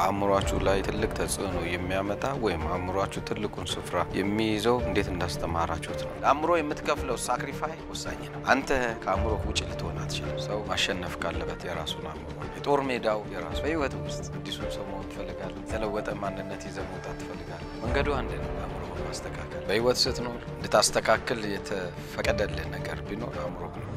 በአእምሯችሁ ላይ ትልቅ ተጽዕኖ የሚያመጣ ወይም አእምሯችሁ ትልቁን ስፍራ የሚይዘው እንዴት እንዳስተማራችሁት ነው። አእምሮ የምትከፍለው ሳክሪፋይ ወሳኝ ነው። አንተ ከአእምሮ ውጭ ልትሆን አትችልም። ሰው ማሸነፍ ካለበት የራሱን አእምሮ የጦር ሜዳው የራሱ በህይወት ውስጥ አዲሱን ሰው መሆን ትፈልጋለህ። የተለወጠ ማንነት ይዘህ መውጣት ትፈልጋለህ። መንገዱ አንድ ነው። ማስተካከል በህይወት ስትኖር እንድታስተካክል የተፈቀደልህ ነገር ቢኖር አእምሮ ነው።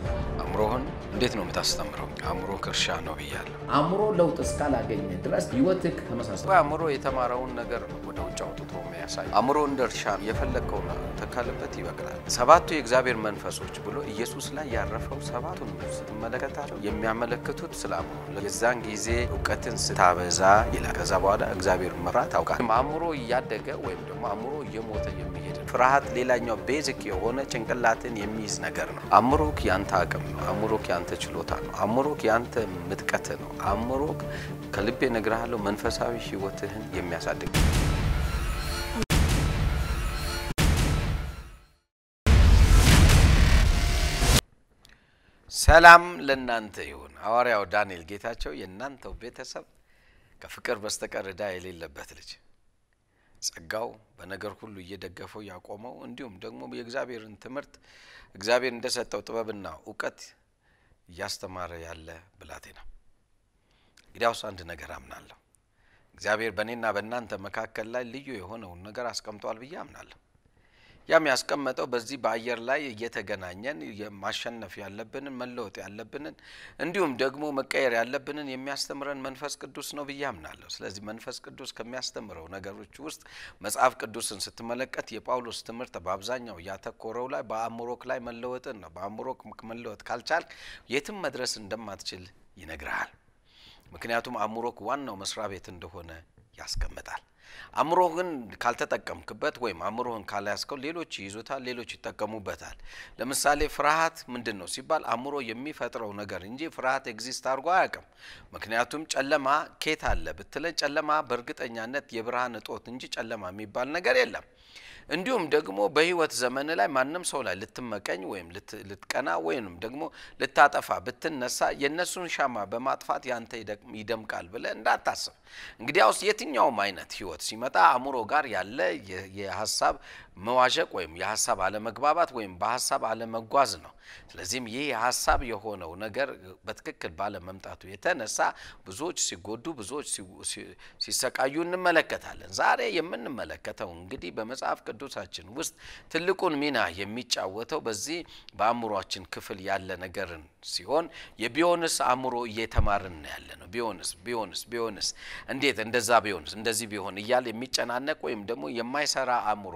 አእምሮህን እንዴት ነው የምታስተምረው? አእምሮ እርሻ ነው ብያለሁ። አእምሮ ለውጥ እስካላገኘ ድረስ ህይወትህ ተመሳሳይ። አእምሮ የተማረውን ነገር ነው ወደ ውጭ አውጥቶ የሚያሳይ አእምሮ እንደ እርሻ የፈለግከውን ተካልበት ይበቅላል። ሰባቱ የእግዚአብሔር መንፈሶች ብሎ ኢየሱስ ላይ ያረፈው ሰባቱን ስትመለከታቸው የሚያመለክቱት ስለ አእምሮ የዛን ጊዜ እውቀትን ስታበዛ ይላል። ከዛ በኋላ እግዚአብሔር መፍራት ታውቃል። አእምሮ እያደገ ወይም ደግሞ አእምሮ እየሞተ የሚሄድ ፍርሃት ሌላኛው ቤዚክ የሆነ ጭንቅላትን የሚይዝ ነገር ነው። አእምሮክ ያንተ አቅም ነው። አእምሮክ ያንተ ችሎታ ነው። አእምሮክ ያንተ ምጥቀት ነው። አእምሮክ ከልቤ ነግረሃለሁ መንፈሳዊ ህይወትህን የሚያሳድግ ነው። ሰላም ለእናንተ ይሁን። ሐዋርያው ዳንኤል ጌታቸው የእናንተው ቤተሰብ ከፍቅር በስተቀር ዕዳ የሌለበት ልጅ ጸጋው በነገር ሁሉ እየደገፈው ያቆመው እንዲሁም ደግሞ የእግዚአብሔርን ትምህርት እግዚአብሔር እንደሰጠው ጥበብና እውቀት እያስተማረ ያለ ብላቴ ነው። እንግዲያውስ አንድ ነገር አምናለሁ፣ እግዚአብሔር በእኔና በእናንተ መካከል ላይ ልዩ የሆነውን ነገር አስቀምጧል ብዬ አምናለሁ። ያም ያስቀመጠው በዚህ በአየር ላይ እየተገናኘን ማሸነፍ ያለብንን መለወጥ ያለብንን እንዲሁም ደግሞ መቀየር ያለብንን የሚያስተምረን መንፈስ ቅዱስ ነው ብዬ አምናለሁ። ስለዚህ መንፈስ ቅዱስ ከሚያስተምረው ነገሮች ውስጥ መጽሐፍ ቅዱስን ስትመለከት የጳውሎስ ትምህርት በአብዛኛው ያተኮረው ላይ በአእምሮክ ላይ መለወጥን ነው። በአእምሮክ መለወጥ ካልቻል የትም መድረስ እንደማትችል ይነግርሃል። ምክንያቱም አእምሮክ ዋናው መስሪያ ቤት እንደሆነ ያስቀምጣል። አእምሮህን ካልተጠቀምክበት ወይም አእምሮህን ካልያዝከው ሌሎች ይይዙታል፣ ሌሎች ይጠቀሙበታል። ለምሳሌ ፍርሃት ምንድን ነው ሲባል አእምሮ የሚፈጥረው ነገር እንጂ ፍርሃት ኤግዚስት አድርጎ አያውቅም። ምክንያቱም ጨለማ ኬት አለ ብትለ ጨለማ በእርግጠኛነት የብርሃን እጦት እንጂ ጨለማ የሚባል ነገር የለም። እንዲሁም ደግሞ በህይወት ዘመን ላይ ማንም ሰው ላይ ልትመቀኝ ወይም ልትቀና ወይም ደግሞ ልታጠፋ ብትነሳ የእነሱን ሻማ በማጥፋት ያንተ ይደምቃል ብለ እንዳታስብ። እንግዲያውስ የትኛውም አይነት ህይወት ሲመጣ አእምሮ ጋር ያለ የሀሳብ መዋዠቅ ወይም የሀሳብ አለመግባባት ወይም በሀሳብ አለመጓዝ ነው። ስለዚህም ይህ የሀሳብ የሆነው ነገር በትክክል ባለመምጣቱ የተነሳ ብዙዎች ሲጎዱ፣ ብዙዎች ሲሰቃዩ እንመለከታለን። ዛሬ የምንመለከተው እንግዲህ በመጽሐፍ ቅዱሳችን ውስጥ ትልቁን ሚና የሚጫወተው በዚህ በአእምሯችን ክፍል ያለ ነገርን ሲሆን የቢሆንስ አእምሮ እየተማርን ያለ ነው። ቢሆንስ ቢሆንስ ቢሆንስ እንዴት እንደዛ ቢሆንስ እንደዚህ ቢሆን እያለ የሚጨናነቅ ወይም ደግሞ የማይሰራ አእምሮ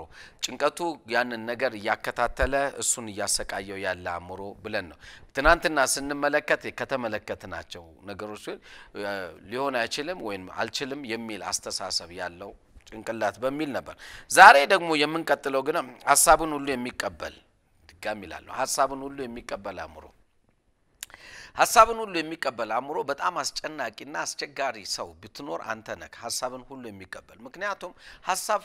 ጭንቀቱ ያንን ነገር እያከታተለ እሱን እያሰቃየው ያለ አእምሮ ብለን ነው። ትናንትና ስንመለከት ከተመለከትናቸው ነገሮች ሊሆን አይችልም ወይም አልችልም የሚል አስተሳሰብ ያለው ጭንቅላት በሚል ነበር። ዛሬ ደግሞ የምንቀጥለው ግን ሀሳብን ሁሉ የሚቀበል ድጋሚ ይላለሁ፣ ሀሳብን ሁሉ የሚቀበል አእምሮ ሀሳብን ሁሉ የሚቀበል አእምሮ በጣም አስጨናቂና አስቸጋሪ ሰው ብትኖር አንተ ነክ ሀሳብን ሁሉ የሚቀበል ምክንያቱም ሀሳብ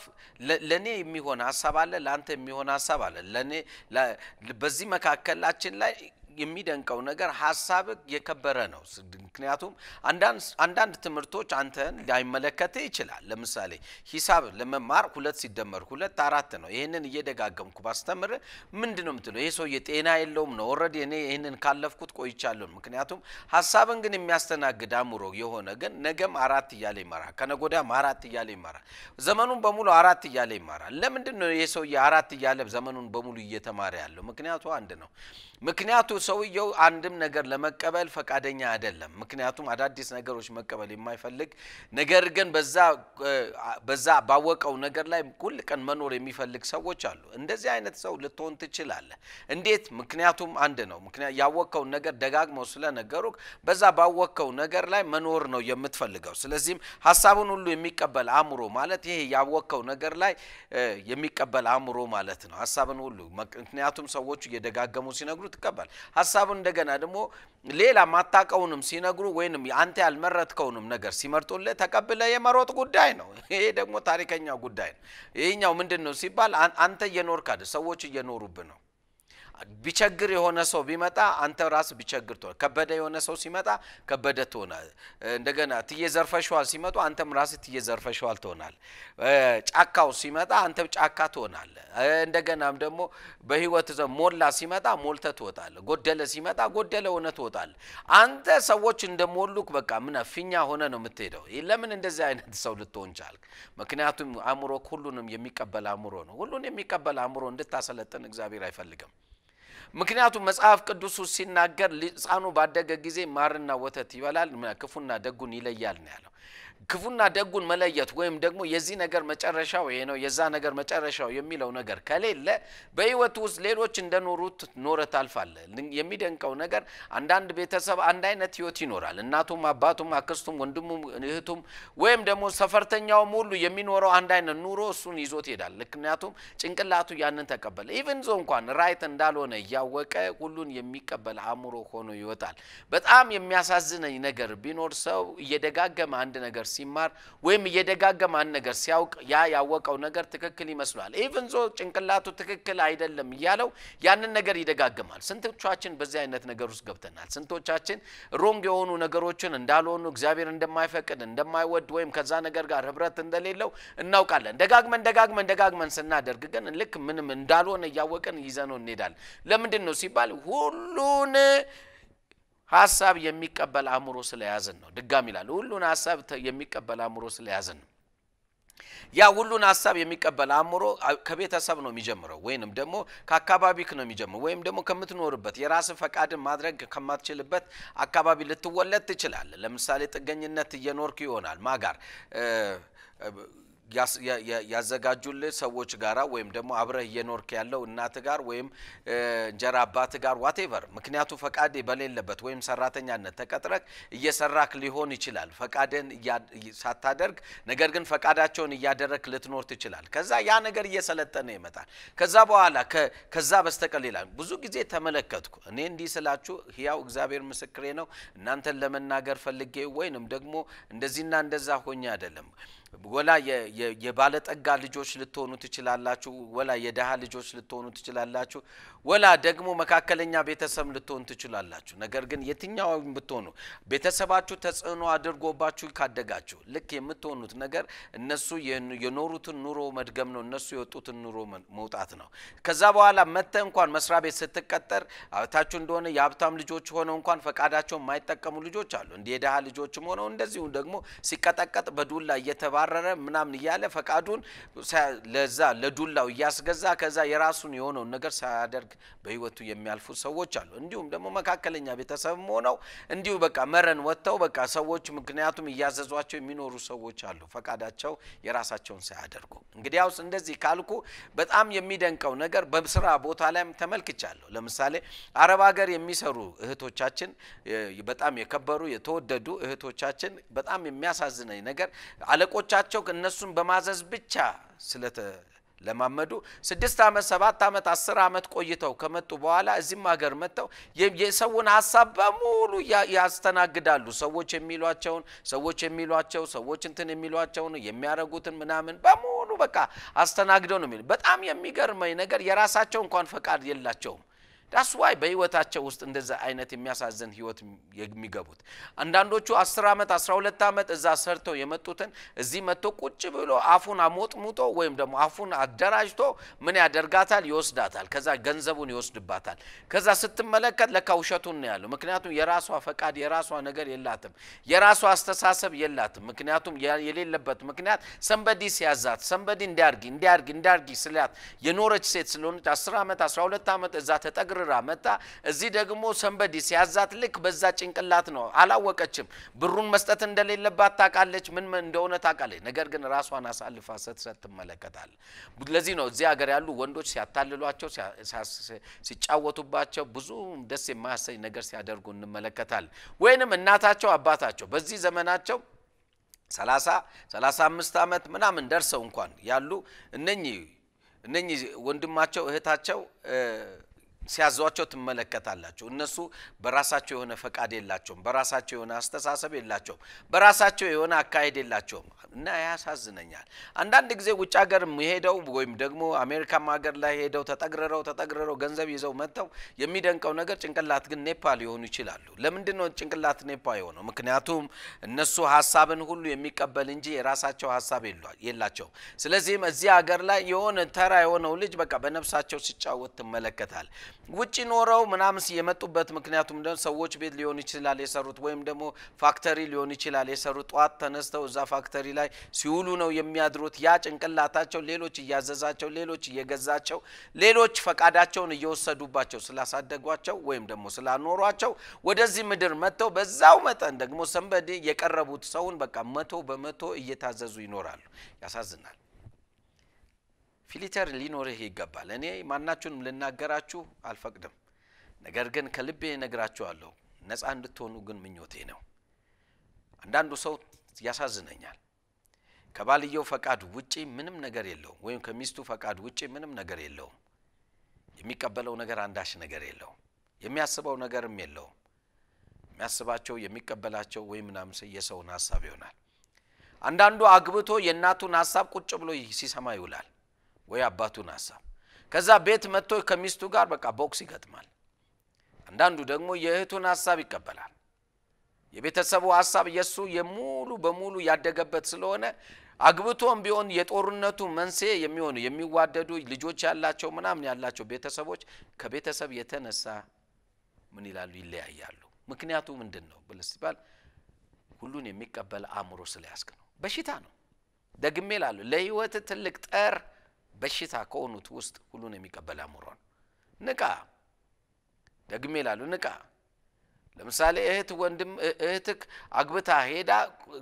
ለእኔ የሚሆን ሀሳብ አለ፣ ለአንተ የሚሆን ሀሳብ አለ። ለእኔ በዚህ መካከላችን ላይ የሚደንቀው ነገር ሀሳብ የከበረ ነው። ምክንያቱም አንዳንድ ትምህርቶች አንተን ላይመለከትህ ይችላል። ለምሳሌ ሂሳብ ለመማር ሁለት ሲደመር ሁለት አራት ነው። ይህንን እየደጋገምኩ ባስተምር ምንድን ነው የምትለው? ይሄ ሰውዬ ጤና የለውም ነው። ኦልሬዲ እኔ ይህንን ካለፍኩት ቆይቻለሁ። ምክንያቱም ሀሳብን ግን የሚያስተናግድ አእምሮ የሆነ ግን ነገም አራት እያለ ይመራል፣ ከነጎዳም አራት እያለ ይመራል፣ ዘመኑን በሙሉ አራት እያለ ይመራል። ለምንድን ነው ይሄ ሰውዬ አራት እያለ ዘመኑን በሙሉ እየተማረ ያለው? ምክንያቱ አንድ ነው። ምክንያቱ ሰውየው አንድም ነገር ለመቀበል ፈቃደኛ አይደለም። ምክንያቱም አዳዲስ ነገሮች መቀበል የማይፈልግ ነገር ግን በዛ ባወቀው ነገር ላይ ሁል ቀን መኖር የሚፈልግ ሰዎች አሉ። እንደዚህ አይነት ሰው ልትሆን ትችላለህ። እንዴት? ምክንያቱም አንድ ነው። ምክንያት ያወቅከውን ነገር ደጋግመው ስለነገሩ በዛ ባወቀው ነገር ላይ መኖር ነው የምትፈልገው። ስለዚህም ሀሳቡን ሁሉ የሚቀበል አእምሮ ማለት ይሄ ያወቀው ነገር ላይ የሚቀበል አእምሮ ማለት ነው። ሀሳብን ሁሉ ምክንያቱም ሰዎቹ እየደጋገሙ ሲነግሩ ትቀበል ሀሳቡን እንደገና ደግሞ ሌላ ማታቀውንም ሲነግሩ ወይንም አንተ ያልመረጥከውንም ነገር ሲመርጡልህ ተቀብለ የመሮጥ ጉዳይ ነው። ይሄ ደግሞ ታሪከኛ ጉዳይ ነው። ይህኛው ምንድን ነው ሲባል አንተ እየኖርክ አይደል፣ ሰዎች እየኖሩብ ነው። ቢቸግር የሆነ ሰው ቢመጣ አንተ ራስ ቢቸግር ትሆን። ከበደ የሆነ ሰው ሲመጣ ከበደ ትሆናል። እንደገና ትዬ ዘርፈሸዋል ሲመጡ አንተም ራስ ትዬ ዘርፈሸዋል ትሆናል። ጫካው ሲመጣ አንተም ጫካ ትሆናል። እንደገናም ደግሞ በህይወት ሞላ ሲመጣ ሞልተ ትወጣል። ጎደለ ሲመጣ ጎደለ ሆነ ትወጣል። አንተ ሰዎች እንደሞሉክ በቃ ምን ፊኛ ሆነ ነው የምትሄደው። ለምን እንደዚህ አይነት ሰው ልትሆን ቻልክ? ምክንያቱም አእምሮ ሁሉንም የሚቀበል አእምሮ ነው። ሁሉን የሚቀበል አእምሮ እንድታሰለጥን እግዚአብሔር አይፈልግም። ምክንያቱም መጽሐፍ ቅዱሱ ሲናገር ሕፃኑ ባደገ ጊዜ ማርና ወተት ይበላል፣ ክፉና ደጉን ይለያል ነው ያለው። ክፉና ደጉን መለየት ወይም ደግሞ የዚህ ነገር መጨረሻው ይሄ ነው የዛ ነገር መጨረሻው የሚለው ነገር ከሌለ በህይወት ውስጥ ሌሎች እንደኖሩት ኖረ ታልፋለ። የሚደንቀው ነገር አንዳንድ ቤተሰብ አንድ አይነት ህይወት ይኖራል። እናቱም፣ አባቱም፣ አክስቱም፣ ወንድሙም፣ እህቱም ወይም ደግሞ ሰፈርተኛውም ሁሉ የሚኖረው አንድ አይነት ኑሮ እሱን ይዞት ይሄዳል። ምክንያቱም ጭንቅላቱ ያንን ተቀበለ። ኢቭን ዞ እንኳን ራይት እንዳልሆነ እያወቀ ሁሉን የሚቀበል አእምሮ ሆኖ ይወጣል። በጣም የሚያሳዝነኝ ነገር ቢኖር ሰው እየደጋገመ አንድ ነገር ሲማር ወይም እየደጋገመ አንድ ነገር ሲያውቅ ያ ያወቀው ነገር ትክክል ይመስሏል። ኢቭን ዞ ጭንቅላቱ ትክክል አይደለም እያለው ያንን ነገር ይደጋግማል። ስንቶቻችን በዚህ አይነት ነገር ውስጥ ገብተናል? ስንቶቻችን ሮንግ የሆኑ ነገሮችን እንዳልሆኑ እግዚአብሔር እንደማይፈቅድ እንደማይወድ ወይም ከዛ ነገር ጋር ህብረት እንደሌለው እናውቃለን። ደጋግመን ደጋግመን ደጋግመን ስናደርግ ግን ልክ ምንም እንዳልሆነ እያወቅን ይዘነው እንሄዳለን። ለምንድን ነው ሲባል ሁሉን ሀሳብ የሚቀበል አእምሮ ስለያዝን ነው። ድጋሚ ይላል ሁሉን ሀሳብ የሚቀበል አእምሮ ስለያዝን ነው። ያ ሁሉን ሀሳብ የሚቀበል አእምሮ ከቤተሰብ ነው የሚጀምረው፣ ወይንም ደግሞ ከአካባቢክ ነው የሚጀምረው፣ ወይም ደግሞ ከምትኖርበት የራስ ፈቃድን ማድረግ ከማትችልበት አካባቢ ልትወለድ ትችላለ። ለምሳሌ ጥገኝነት እየኖርክ ይሆናል ማጋር ያዘጋጁልህ ሰዎች ጋራ ወይም ደግሞ አብረህ እየኖርክ ያለው እናት ጋር ወይም እንጀራ አባት ጋር ዋቴቨር ምክንያቱ ፈቃድ በሌለበት ወይም ሰራተኛነት ተቀጥረክ እየሰራክ ሊሆን ይችላል። ፈቃድን ሳታደርግ ነገር ግን ፈቃዳቸውን እያደረክ ልትኖር ትችላል። ከዛ ያ ነገር እየሰለጠነ ይመጣል። ከዛ በኋላ ከዛ በስተቀር ሌላ ብዙ ጊዜ ተመለከትኩ። እኔ እንዲህ ስላችሁ ህያው እግዚአብሔር ምስክሬ ነው። እናንተን ለመናገር ፈልጌ ወይንም ደግሞ እንደዚህና እንደዛ ሆኜ አይደለም። ወላ የባለጠጋ ልጆች ልትሆኑ ትችላላችሁ፣ ወላ የድሃ ልጆች ልትሆኑ ትችላላችሁ፣ ወላ ደግሞ መካከለኛ ቤተሰብ ልትሆኑ ትችላላችሁ። ነገር ግን የትኛውም ብትሆኑ ቤተሰባችሁ ተጽዕኖ አድርጎባችሁ ካደጋችሁ ልክ የምትሆኑት ነገር እነሱ የኖሩትን ኑሮ መድገም ነው፣ እነሱ የወጡትን ኑሮ መውጣት ነው። ከዛ በኋላ መተ እንኳን መስሪያ ቤት ስትቀጠር አታችሁ እንደሆነ የሀብታም ልጆች ሆነው እንኳን ፈቃዳቸው የማይጠቀሙ ልጆች አሉ። እንደ የድሃ ልጆችም ሆነው እንደዚሁ ደግሞ ሲቀጠቀጥ በዱላ እየተባ እያባረረ ምናምን እያለ ፈቃዱን ለዛ ለዱላው እያስገዛ ከዛ የራሱን የሆነውን ነገር ሳያደርግ በህይወቱ የሚያልፉ ሰዎች አሉ። እንዲሁም ደግሞ መካከለኛ ቤተሰብም ሆነው እንዲሁ በቃ መረን ወጥተው በቃ ሰዎች ምክንያቱም እያዘዟቸው የሚኖሩ ሰዎች አሉ። ፈቃዳቸው የራሳቸውን ሳያደርጉ እንግዲያውስ እንደዚህ ካልኩ በጣም የሚደንቀው ነገር በስራ ቦታ ላይም ተመልክቻለሁ። ለምሳሌ አረብ ሀገር የሚሰሩ እህቶቻችን በጣም የከበሩ የተወደዱ እህቶቻችን በጣም የሚያሳዝነኝ ነገር አለቆች ልጆቻቸው እነሱን በማዘዝ ብቻ ስለተለማመዱ ስድስት ዓመት ሰባት ዓመት አስር ዓመት ቆይተው ከመጡ በኋላ እዚህም ሀገር መጥተው የሰውን ሀሳብ በሙሉ ያስተናግዳሉ። ሰዎች የሚሏቸውን ሰዎች የሚሏቸው ሰዎች እንትን የሚሏቸውን የሚያረጉትን ምናምን በሙሉ በቃ አስተናግደው ነው የሚሉ። በጣም የሚገርመኝ ነገር የራሳቸው እንኳን ፈቃድ የላቸውም። ዳስ ዋይ በህይወታቸው ውስጥ እንደዛ አይነት የሚያሳዝን ህይወት የሚገቡት አንዳንዶቹ አስር ዓመት አስራ ሁለት ዓመት እዛ ሰርተው የመጡትን እዚህ መጥቶ ቁጭ ብሎ አፉን አሞጥሙጦ ወይም ደግሞ አፉን አደራጅቶ ምን ያደርጋታል? ይወስዳታል። ከዛ ገንዘቡን ይወስድባታል። ከዛ ስትመለከት ለካ ውሸቱን ነው ያለው። ምክንያቱም የራሷ ፈቃድ የራሷ ነገር የላትም፣ የራሷ አስተሳሰብ የላትም። ምክንያቱም የሌለበት ምክንያት ሰንበዲ ሲያዛት ሰንበዲ እንዲያርጊ እንዲያርጊ እንዲያርጊ ስላት የኖረች ሴት ስለሆነች አስር ዓመት አስራ ሁለት ዓመት እዛ ተጠግር ወርራ መጣ። እዚህ ደግሞ ሰንበዲ ሲያዛት ልክ በዛ ጭንቅላት ነው። አላወቀችም። ብሩን መስጠት እንደሌለባት ታውቃለች፣ ምን እንደሆነ ታውቃለች። ነገር ግን ራሷን አሳልፋ ስትሰጥ ትመለከታል። ለዚህ ነው እዚህ ሀገር ያሉ ወንዶች ሲያታልሏቸው፣ ሲጫወቱባቸው፣ ብዙ ደስ የማያሰኝ ነገር ሲያደርጉ እንመለከታል። ወይንም እናታቸው አባታቸው በዚህ ዘመናቸው ሰላሳ አምስት ዓመት ምናምን ደርሰው እንኳን ያሉ እነኚህ እነኚህ ወንድማቸው እህታቸው ሲያዟቸው ትመለከታላችሁ። እነሱ በራሳቸው የሆነ ፈቃድ የላቸውም። በራሳቸው የሆነ አስተሳሰብ የላቸውም። በራሳቸው የሆነ አካሄድ የላቸውም እና ያሳዝነኛል። አንዳንድ ጊዜ ውጭ ሀገር ሄደው ወይም ደግሞ አሜሪካም ሀገር ላይ ሄደው ተጠግረረው ተጠግረረው ገንዘብ ይዘው መጥተው የሚደንቀው ነገር ጭንቅላት ግን ኔፓ ሊሆኑ ይችላሉ። ለምንድን ነው ጭንቅላት ኔፓ የሆነው? ምክንያቱም እነሱ ሀሳብን ሁሉ የሚቀበል እንጂ የራሳቸው ሀሳብ የላቸውም። ስለዚህም እዚህ ሀገር ላይ የሆነ ተራ የሆነው ልጅ በቃ በነፍሳቸው ሲጫወት ትመለከታል። ውጭ ኖረው ምናምን የመጡበት ምክንያቱም ሰዎች ቤት ሊሆን ይችላል የሰሩት ወይም ደግሞ ፋክተሪ ሊሆን ይችላል የሰሩት። ጠዋት ተነስተው እዛ ፋክተሪ ላይ ሲውሉ ነው የሚያድሩት። ያ ጭንቅላታቸው ሌሎች እያዘዛቸው፣ ሌሎች እየገዛቸው፣ ሌሎች ፈቃዳቸውን እየወሰዱባቸው ስላሳደጓቸው ወይም ደግሞ ስላኖሯቸው ወደዚህ ምድር መጥተው በዛው መጠን ደግሞ ሰንበዴ የቀረቡት ሰውን በቃ መቶ በመቶ እየታዘዙ ይኖራሉ። ያሳዝናል። ፊሊተር ሊኖርህ ይገባል። እኔ ማናችሁንም ልናገራችሁ አልፈቅድም፣ ነገር ግን ከልቤ ነግራችኋለሁ። ነፃ እንድትሆኑ ግን ምኞቴ ነው። አንዳንዱ ሰው ያሳዝነኛል። ከባልየው ፈቃድ ውጪ ምንም ነገር የለውም፣ ወይም ከሚስቱ ፈቃድ ውጪ ምንም ነገር የለውም። የሚቀበለው ነገር አንዳች ነገር የለውም። የሚያስበው ነገርም የለውም። የሚያስባቸው የሚቀበላቸው ወይም ምናምን የሰውን ሀሳብ ይሆናል። አንዳንዱ አግብቶ የእናቱን ሀሳብ ቁጭ ብሎ ሲሰማ ይውላል። ወይ አባቱን ሀሳብ ከዛ ቤት መጥቶ ከሚስቱ ጋር በቃ ቦክስ ይገጥማል። አንዳንዱ ደግሞ የእህቱን ሀሳብ ይቀበላል። የቤተሰቡ ሀሳብ የእሱ የሙሉ በሙሉ ያደገበት ስለሆነ አግብቶም ቢሆን የጦርነቱ መንስኤ የሚሆኑ የሚዋደዱ ልጆች ያላቸው ምናምን ያላቸው ቤተሰቦች ከቤተሰብ የተነሳ ምን ይላሉ? ይለያያሉ። ምክንያቱ ምንድን ነው ብል ሲባል ሁሉን የሚቀበል አእምሮ ስለያዝክ ነው። በሽታ ነው። ደግሜ ላሉ ለህይወት ትልቅ ጠር በሽታ ከሆኑት ውስጥ ሁሉን የሚቀበል ነው። ንቃ። ደግሜ ይላሉ ንቃ። ለምሳሌ እህት ወንድም እህትክ አግብታ ሄዳ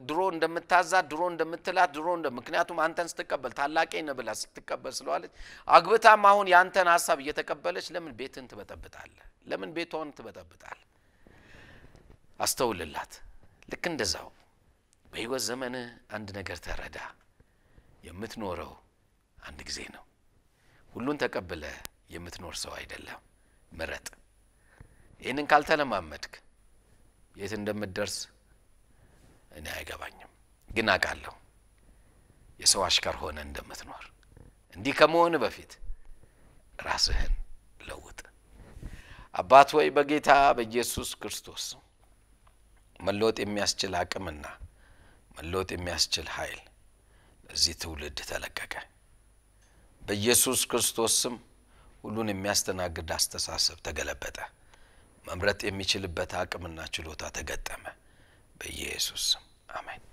ድሮ እንደምታዛት ድሮ እንደምትላት ድሮ ምክንያቱም አንተን ስትቀበል ታላቄ ነህ ብላ ስትቀበል ስለዋለች አግብታም አሁን የአንተን ሀሳብ እየተቀበለች ለምን ቤትን ትበጠብጣለ? ለምን ቤቷን ትበጠብጣል? አስተውልላት። ልክ እንደዛው በህይወት ዘመንህ አንድ ነገር ተረዳ። የምትኖረው አንድ ጊዜ ነው። ሁሉን ተቀብለ የምትኖር ሰው አይደለም። ምረጥ። ይህንን ካልተለማመድክ የት እንደምትደርስ እኔ አይገባኝም፣ ግን አውቃለሁ የሰው አሽከር ሆነ እንደምትኖር። እንዲህ ከመሆን በፊት ራስህን ለውጥ። አባት ወይ በጌታ በኢየሱስ ክርስቶስ መለወጥ የሚያስችል አቅምና መለወጥ የሚያስችል ኃይል ለዚህ ትውልድ ተለቀቀ። በኢየሱስ ክርስቶስ ስም ሁሉን የሚያስተናግድ አስተሳሰብ ተገለበጠ። መምረጥ የሚችልበት አቅምና ችሎታ ተገጠመ። በኢየሱስ ስም አሜን።